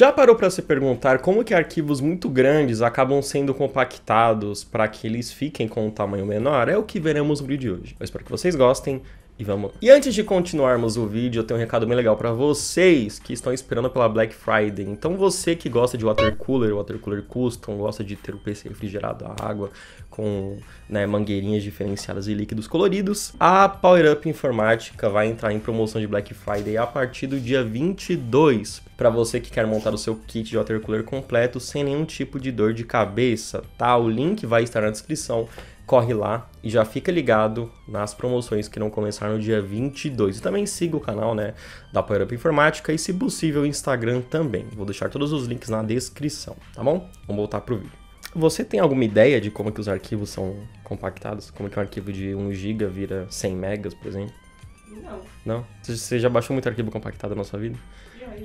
Já parou para se perguntar como que arquivos muito grandes acabam sendo compactados para que eles fiquem com um tamanho menor? É o que veremos no vídeo de hoje. Eu espero que vocês gostem e vamos. E antes de continuarmos o vídeo, eu tenho um recado bem legal para vocês que estão esperando pela Black Friday. Então você que gosta de water cooler, water cooler custom, gosta de ter o PC refrigerado a água com né, mangueirinhas diferenciadas e líquidos coloridos, a Power Up Informática vai entrar em promoção de Black Friday a partir do dia 22 para você que quer montar o seu kit de water cooler completo sem nenhum tipo de dor de cabeça, tá? O link vai estar na descrição corre lá e já fica ligado nas promoções que vão começar no dia 22. E também siga o canal né, da Power Up Informática e, se possível, o Instagram também. Vou deixar todos os links na descrição, tá bom? Vamos voltar pro vídeo. Você tem alguma ideia de como é que os arquivos são compactados? Como é que um arquivo de 1 GB vira 100 megas, por exemplo? Não. Não? Você já baixou muito arquivo compactado na sua vida?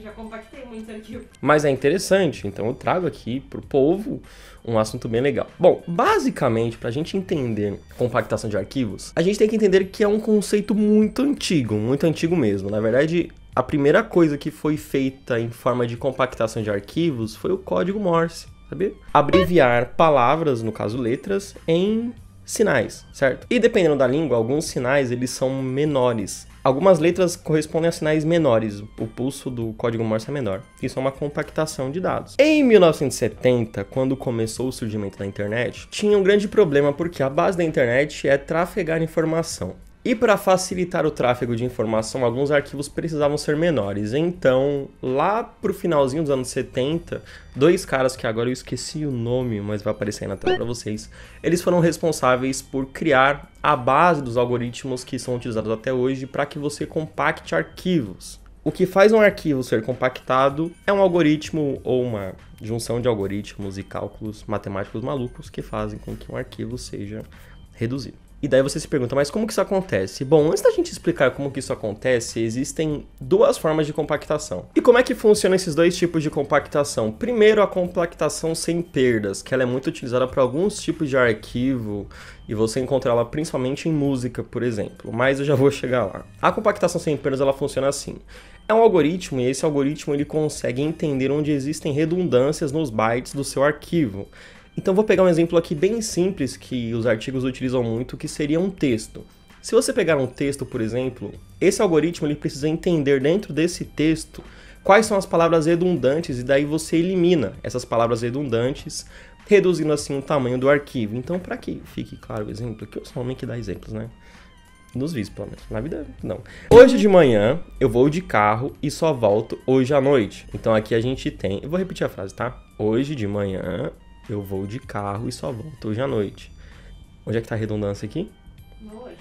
já compactei muito arquivo. Mas é interessante, então eu trago aqui pro povo um assunto bem legal. Bom, basicamente, para a gente entender compactação de arquivos, a gente tem que entender que é um conceito muito antigo, muito antigo mesmo. Na verdade, a primeira coisa que foi feita em forma de compactação de arquivos foi o código Morse. saber Abreviar palavras, no caso letras, em sinais, certo? E dependendo da língua, alguns sinais eles são menores. Algumas letras correspondem a sinais menores, o pulso do código Morse é menor. Isso é uma compactação de dados. Em 1970, quando começou o surgimento da internet, tinha um grande problema porque a base da internet é trafegar informação. E para facilitar o tráfego de informação, alguns arquivos precisavam ser menores. Então, lá pro finalzinho dos anos 70, dois caras que agora eu esqueci o nome, mas vai aparecer aí na tela para vocês, eles foram responsáveis por criar a base dos algoritmos que são utilizados até hoje para que você compacte arquivos. O que faz um arquivo ser compactado é um algoritmo ou uma junção de algoritmos e cálculos matemáticos malucos que fazem com que um arquivo seja reduzido. E daí você se pergunta, mas como que isso acontece? Bom, antes da gente explicar como que isso acontece, existem duas formas de compactação. E como é que funcionam esses dois tipos de compactação? Primeiro, a compactação sem perdas, que ela é muito utilizada para alguns tipos de arquivo e você encontra ela principalmente em música, por exemplo. Mas eu já vou chegar lá. A compactação sem perdas, ela funciona assim. É um algoritmo e esse algoritmo ele consegue entender onde existem redundâncias nos bytes do seu arquivo. Então vou pegar um exemplo aqui bem simples que os artigos utilizam muito, que seria um texto. Se você pegar um texto, por exemplo, esse algoritmo ele precisa entender dentro desse texto quais são as palavras redundantes e daí você elimina essas palavras redundantes, reduzindo assim o tamanho do arquivo. Então, para que fique claro o exemplo, que eu sou homem que dá exemplos, né? Nos vídeos, pelo menos. Na vida, não. Hoje de manhã, eu vou de carro e só volto hoje à noite. Então aqui a gente tem... Eu vou repetir a frase, tá? Hoje de manhã, eu vou de carro e só volto hoje à noite. Onde é que tá a redundância aqui? No hoje.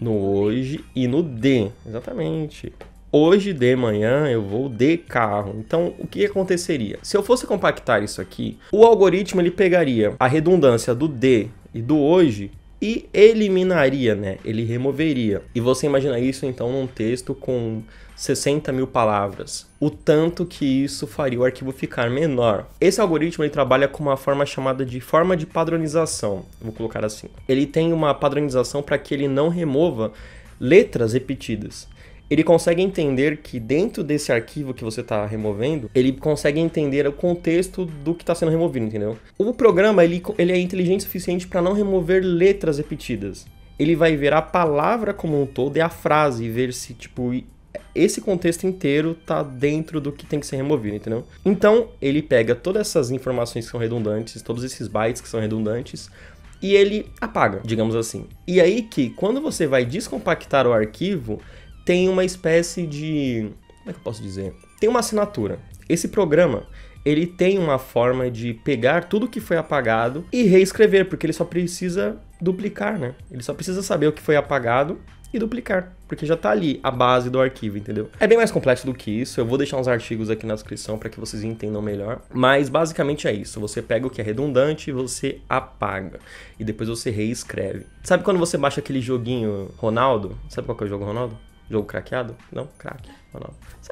No hoje e no de, exatamente. Hoje de manhã eu vou de carro. Então, o que aconteceria? Se eu fosse compactar isso aqui, o algoritmo ele pegaria a redundância do de e do hoje e eliminaria, né? Ele removeria. E você imagina isso então num texto com 60 mil palavras. O tanto que isso faria o arquivo ficar menor. Esse algoritmo ele trabalha com uma forma chamada de forma de padronização. Vou colocar assim. Ele tem uma padronização para que ele não remova letras repetidas ele consegue entender que dentro desse arquivo que você está removendo, ele consegue entender o contexto do que está sendo removido, entendeu? O programa ele, ele é inteligente o suficiente para não remover letras repetidas. Ele vai ver a palavra como um todo e a frase e ver se tipo esse contexto inteiro tá dentro do que tem que ser removido, entendeu? Então, ele pega todas essas informações que são redundantes, todos esses bytes que são redundantes, e ele apaga, digamos assim. E aí que quando você vai descompactar o arquivo, tem uma espécie de. Como é que eu posso dizer? Tem uma assinatura. Esse programa ele tem uma forma de pegar tudo que foi apagado e reescrever, porque ele só precisa duplicar, né? Ele só precisa saber o que foi apagado e duplicar, porque já tá ali a base do arquivo, entendeu? É bem mais complexo do que isso, eu vou deixar uns artigos aqui na descrição para que vocês entendam melhor, mas basicamente é isso, você pega o que é redundante e você apaga, e depois você reescreve. Sabe quando você baixa aquele joguinho Ronaldo? Sabe qual que é o jogo Ronaldo? Jogo craqueado? Não, craque.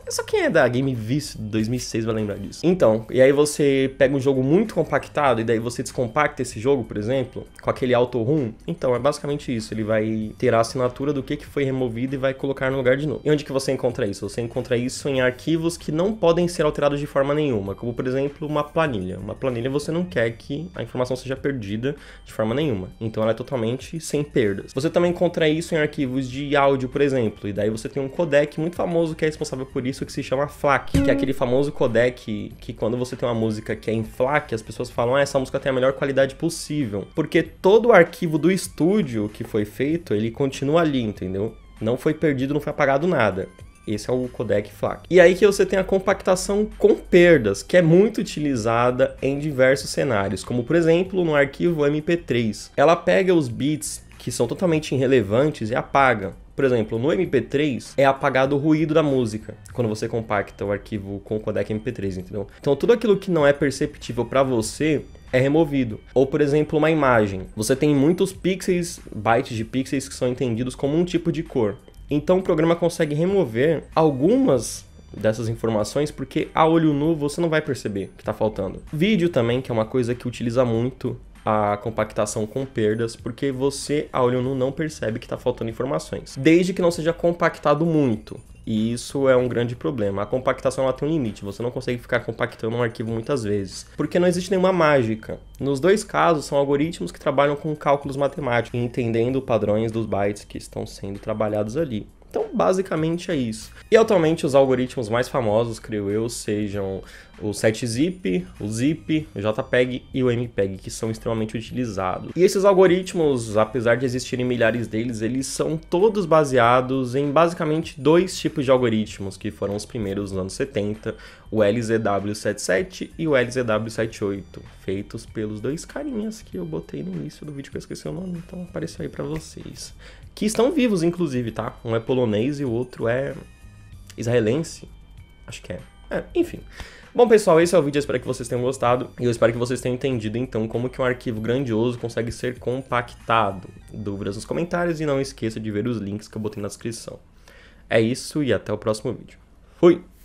Só quem é da Game Vice 2006 vai lembrar disso. Então, e aí você pega um jogo muito compactado e daí você descompacta esse jogo, por exemplo, com aquele auto room. Então, é basicamente isso. Ele vai ter a assinatura do que, que foi removido e vai colocar no lugar de novo. E onde que você encontra isso? Você encontra isso em arquivos que não podem ser alterados de forma nenhuma, como por exemplo uma planilha. Uma planilha você não quer que a informação seja perdida de forma nenhuma. Então ela é totalmente sem perdas. Você também encontra isso em arquivos de áudio, por exemplo, e daí você tem um codec muito famoso que é é responsável por isso que se chama FLAC, que é aquele famoso codec que quando você tem uma música que é em FLAC, as pessoas falam, ah, essa música tem a melhor qualidade possível. Porque todo o arquivo do estúdio que foi feito, ele continua ali, entendeu? Não foi perdido, não foi apagado nada. Esse é o codec FLAC. E aí que você tem a compactação com perdas, que é muito utilizada em diversos cenários, como por exemplo no arquivo MP3. Ela pega os bits que são totalmente irrelevantes e apaga. Por exemplo, no MP3 é apagado o ruído da música quando você compacta o arquivo com o codec MP3, entendeu? Então tudo aquilo que não é perceptível para você é removido. Ou, por exemplo, uma imagem. Você tem muitos pixels, bytes de pixels que são entendidos como um tipo de cor. Então o programa consegue remover algumas dessas informações porque a olho nu você não vai perceber que está faltando. Vídeo também, que é uma coisa que utiliza muito a compactação com perdas, porque você, a olho nu, não percebe que está faltando informações. Desde que não seja compactado muito. E isso é um grande problema. A compactação ela tem um limite, você não consegue ficar compactando um arquivo muitas vezes, porque não existe nenhuma mágica. Nos dois casos, são algoritmos que trabalham com cálculos matemáticos, entendendo padrões dos bytes que estão sendo trabalhados ali. Então, basicamente é isso. E atualmente os algoritmos mais famosos, creio eu, sejam o 7-zip, o zip, o JPEG e o MPEG, que são extremamente utilizados. E esses algoritmos, apesar de existirem milhares deles, eles são todos baseados em basicamente dois tipos de algoritmos, que foram os primeiros nos anos 70, o LZW77 e o LZW78, feitos pelos dois carinhas que eu botei no início do vídeo que eu esqueci o nome, então apareceu aí para vocês. Que estão vivos, inclusive, tá? Um é polonês polonês e o outro é israelense. Acho que é. é enfim. Bom, pessoal, esse é o vídeo, eu espero que vocês tenham gostado e eu espero que vocês tenham entendido, então, como que um arquivo grandioso consegue ser compactado. Dúvidas nos comentários e não esqueça de ver os links que eu botei na descrição. É isso e até o próximo vídeo. Fui!